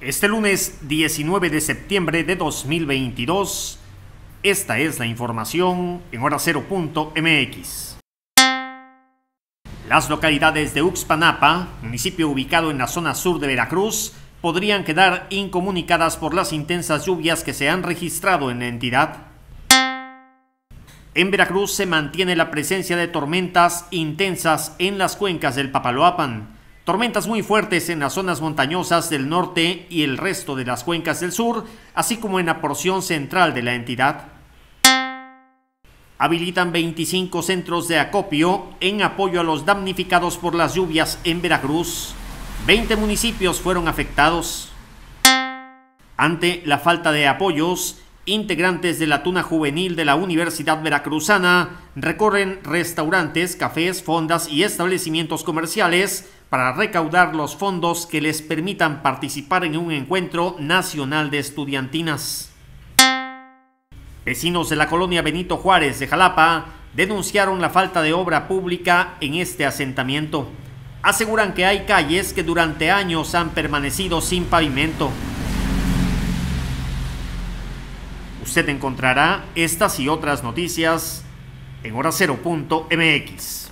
Este lunes 19 de septiembre de 2022, esta es la información en hora 0.mx. Las localidades de Uxpanapa, municipio ubicado en la zona sur de Veracruz, podrían quedar incomunicadas por las intensas lluvias que se han registrado en la entidad. En Veracruz se mantiene la presencia de tormentas intensas en las cuencas del Papaloapan Tormentas muy fuertes en las zonas montañosas del norte y el resto de las cuencas del sur, así como en la porción central de la entidad. Habilitan 25 centros de acopio en apoyo a los damnificados por las lluvias en Veracruz. 20 municipios fueron afectados. Ante la falta de apoyos, integrantes de la Tuna Juvenil de la Universidad Veracruzana recorren restaurantes, cafés, fondas y establecimientos comerciales para recaudar los fondos que les permitan participar en un encuentro nacional de estudiantinas. Vecinos de la colonia Benito Juárez de Jalapa denunciaron la falta de obra pública en este asentamiento. Aseguran que hay calles que durante años han permanecido sin pavimento. Usted encontrará estas y otras noticias en horacero.mx.